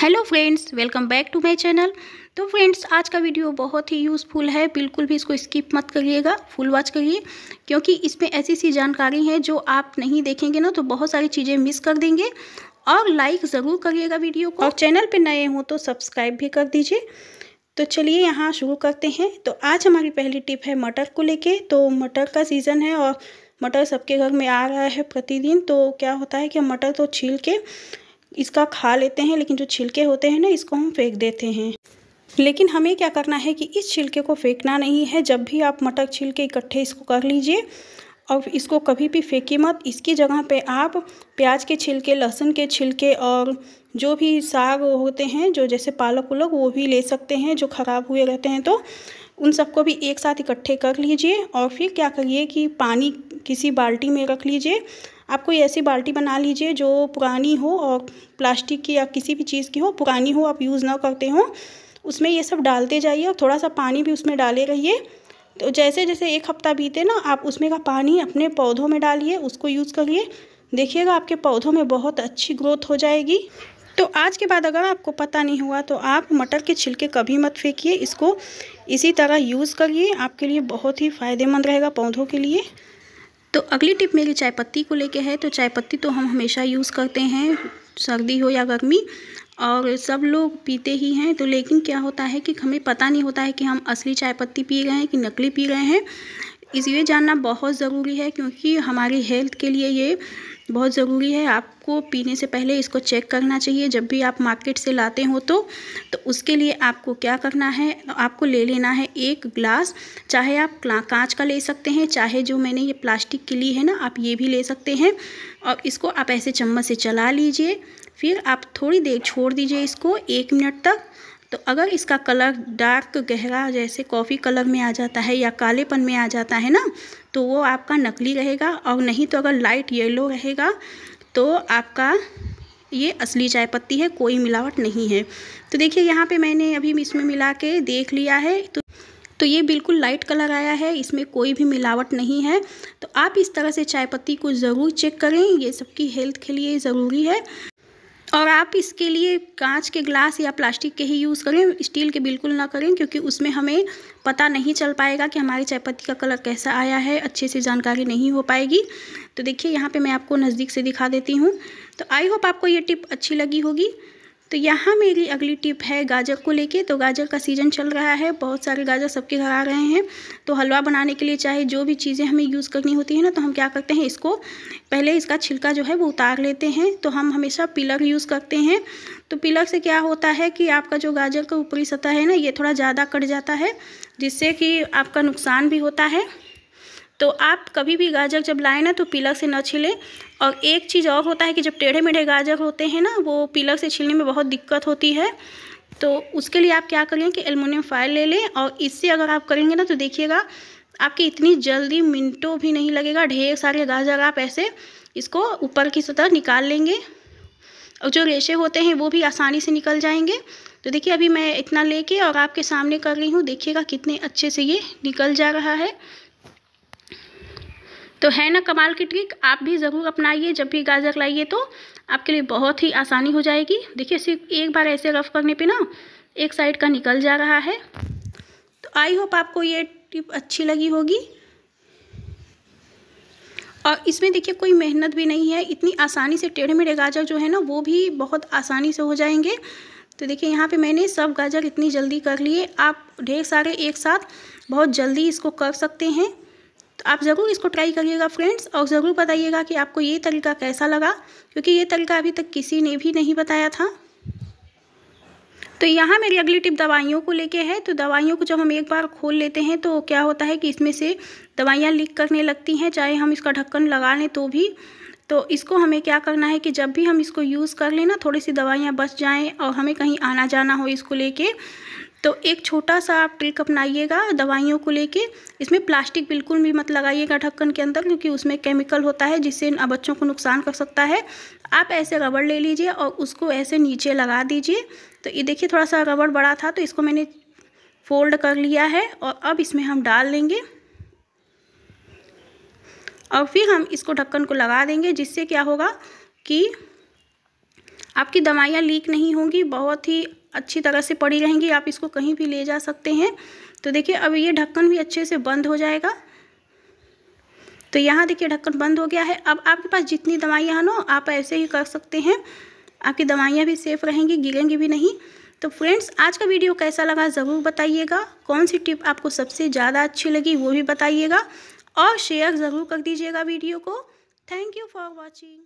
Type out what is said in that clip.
hello friends welcome back to my channel तो friends आज का वीडियो बहुत ही यूज़फुल है बिल्कुल भी इसको स्किप मत करिएगा फुल वॉच करिए क्योंकि इसमें ऐसी सी जानकारी है जो आप नहीं देखेंगे ना तो बहुत सारी चीज़ें मिस कर देंगे और लाइक ज़रूर करिएगा वीडियो को और चैनल पर नए हों तो सब्सक्राइब भी कर दीजिए तो चलिए यहाँ शुरू करते हैं तो आज हमारी पहली टिप है मटर को लेके तो मटर का सीज़न है और मटर सबके घर में आ रहा है प्रतिदिन तो क्या होता है कि मटर तो छील के इसका खा लेते हैं लेकिन जो छिलके होते हैं ना इसको हम फेंक देते हैं लेकिन हमें क्या करना है कि इस छिलके को फेंकना नहीं है जब भी आप मटक छिलके इकट्ठे इसको कर लीजिए और इसको कभी भी फेंकी मत इसकी जगह पे आप प्याज के छिलके लहसुन के छिलके और जो भी साग होते हैं जो जैसे पालक उलक वो भी ले सकते हैं जो ख़राब हुए रहते हैं तो उन सबको भी एक साथ इकट्ठे कर लीजिए और फिर क्या करिए कि पानी किसी बाल्टी में रख लीजिए आप कोई ऐसी बाल्टी बना लीजिए जो पुरानी हो और प्लास्टिक की या किसी भी चीज़ की हो पुरानी हो आप यूज़ ना करते हो उसमें ये सब डालते जाइए और थोड़ा सा पानी भी उसमें डाले रहिए तो जैसे जैसे एक हफ्ता बीते ना आप उसमें का पानी अपने पौधों में डालिए उसको यूज़ करिए देखिएगा आपके पौधों में बहुत अच्छी ग्रोथ हो जाएगी तो आज के बाद अगर आपको पता नहीं हुआ तो आप मटर के छिलके कभी मत फेंकिए इसको इसी तरह यूज़ करिए आपके लिए बहुत ही फ़ायदेमंद रहेगा पौधों के लिए तो अगली टिप मेरी चाय पत्ती को लेके है तो चाय पत्ती तो हम हमेशा यूज़ करते हैं सर्दी हो या गर्मी और सब लोग पीते ही हैं तो लेकिन क्या होता है कि हमें पता नहीं होता है कि हम असली चाय पत्ती पी रहे हैं कि नकली पी रहे हैं इसलिए जानना बहुत ज़रूरी है क्योंकि हमारी हेल्थ के लिए ये बहुत ज़रूरी है आपको पीने से पहले इसको चेक करना चाहिए जब भी आप मार्केट से लाते हो तो तो उसके लिए आपको क्या करना है आपको ले लेना है एक ग्लास चाहे आप कांच का ले सकते हैं चाहे जो मैंने ये प्लास्टिक की ली है ना आप ये भी ले सकते हैं और इसको आप ऐसे चम्मच से चला लीजिए फिर आप थोड़ी देर छोड़ दीजिए इसको एक मिनट तक तो अगर इसका कलर डार्क गहरा जैसे कॉफ़ी कलर में आ जाता है या कालेपन में आ जाता है ना तो वो आपका नकली रहेगा और नहीं तो अगर लाइट येलो रहेगा तो आपका ये असली चाय पत्ती है कोई मिलावट नहीं है तो देखिए यहाँ पे मैंने अभी इसमें मिला के देख लिया है तो तो ये बिल्कुल लाइट कलर आया है इसमें कोई भी मिलावट नहीं है तो आप इस तरह से चाय पत्ती को ज़रूर चेक करें ये सबकी हेल्थ के लिए ज़रूरी है और आप इसके लिए कांच के ग्लास या प्लास्टिक के ही यूज़ करें स्टील के बिल्कुल ना करें क्योंकि उसमें हमें पता नहीं चल पाएगा कि हमारी चायपत्ती का कलर कैसा आया है अच्छे से जानकारी नहीं हो पाएगी तो देखिए यहाँ पे मैं आपको नज़दीक से दिखा देती हूँ तो आई होप आपको ये टिप अच्छी लगी होगी तो यहाँ मेरी अगली टिप है गाजर को लेके तो गाजर का सीज़न चल रहा है बहुत सारे गाजर सबके घर आ रहे हैं तो हलवा बनाने के लिए चाहे जो भी चीज़ें हमें यूज़ करनी होती है ना तो हम क्या करते हैं इसको पहले इसका छिलका जो है वो उतार लेते हैं तो हम हमेशा पिलर यूज़ करते हैं तो पिलर से क्या होता है कि आपका जो गाजर का ऊपरी सतह है ना ये थोड़ा ज़्यादा कट जाता है जिससे कि आपका नुकसान भी होता है तो आप कभी भी गाजर जब लाएँ ना तो पिलक से न छिले और एक चीज़ और होता है कि जब टेढ़े मेढ़े गाजर होते हैं ना वो पिलक से छिलने में बहुत दिक्कत होती है तो उसके लिए आप क्या करें कि एलमोनियम फाइल ले लें और इससे अगर आप करेंगे ना तो देखिएगा आपकी इतनी जल्दी मिनटों भी नहीं लगेगा ढेर सारे गाजर आप ऐसे इसको ऊपर की सतह निकाल लेंगे और जो रेशे होते हैं वो भी आसानी से निकल जाएंगे तो देखिए अभी मैं इतना लेके और आपके सामने कर रही हूँ देखिएगा कितने अच्छे से ये निकल जा रहा है तो है ना कमाल की ट्रिक आप भी ज़रूर अपनाइए जब भी गाजर लाइए तो आपके लिए बहुत ही आसानी हो जाएगी देखिए सिर्फ एक बार ऐसे रफ करने पे ना एक साइड का निकल जा रहा है तो आई होप आपको ये टिप अच्छी लगी होगी और इसमें देखिए कोई मेहनत भी नहीं है इतनी आसानी से टेढ़े मेढ़े गाजर जो है ना वो भी बहुत आसानी से हो जाएंगे तो देखिए यहाँ पे मैंने सब गाजर इतनी जल्दी कर लिए आप ढेर सारे एक साथ बहुत जल्दी इसको कर सकते हैं आप ज़रूर इसको ट्राई करिएगा फ्रेंड्स और ज़रूर बताइएगा कि आपको ये तरीका कैसा लगा क्योंकि ये तरीका अभी तक किसी ने भी नहीं बताया था तो यहाँ मेरी अगली टिप दवाइयों को लेके है तो दवाइयों को जब हम एक बार खोल लेते हैं तो क्या होता है कि इसमें से दवाइयाँ लीक करने लगती हैं चाहे हम इसका ढक्कन लगा लें तो भी तो इसको हमें क्या करना है कि जब भी हम इसको यूज़ कर लेना थोड़ी सी दवाइयाँ बच जाएँ और हमें कहीं आना जाना हो इसको लेके तो एक छोटा सा आप ट्रिक अपनाइएगा दवाइयों को लेके इसमें प्लास्टिक बिल्कुल भी मत लगाइएगा ढक्कन के अंदर क्योंकि उसमें केमिकल होता है जिससे बच्चों को नुकसान कर सकता है आप ऐसे रबड़ ले लीजिए और उसको ऐसे नीचे लगा दीजिए तो ये देखिए थोड़ा सा रबड़ बड़ा था तो इसको मैंने फोल्ड कर लिया है और अब इसमें हम डाल देंगे और फिर हम इसको ढक्कन को लगा देंगे जिससे क्या होगा कि आपकी दवाइयाँ लीक नहीं होंगी बहुत ही अच्छी तरह से पड़ी रहेंगी आप इसको कहीं भी ले जा सकते हैं तो देखिए अब ये ढक्कन भी अच्छे से बंद हो जाएगा तो यहाँ देखिए ढक्कन बंद हो गया है अब आपके पास जितनी दवाइयाँ ना आप ऐसे ही कर सकते हैं आपकी दवाइयाँ भी सेफ़ रहेंगी गिरेंगी भी नहीं तो फ्रेंड्स आज का वीडियो कैसा लगा ज़रूर बताइएगा कौन सी टिप आपको सबसे ज़्यादा अच्छी लगी वो भी बताइएगा और शेयर ज़रूर कर दीजिएगा वीडियो को थैंक यू फॉर वॉचिंग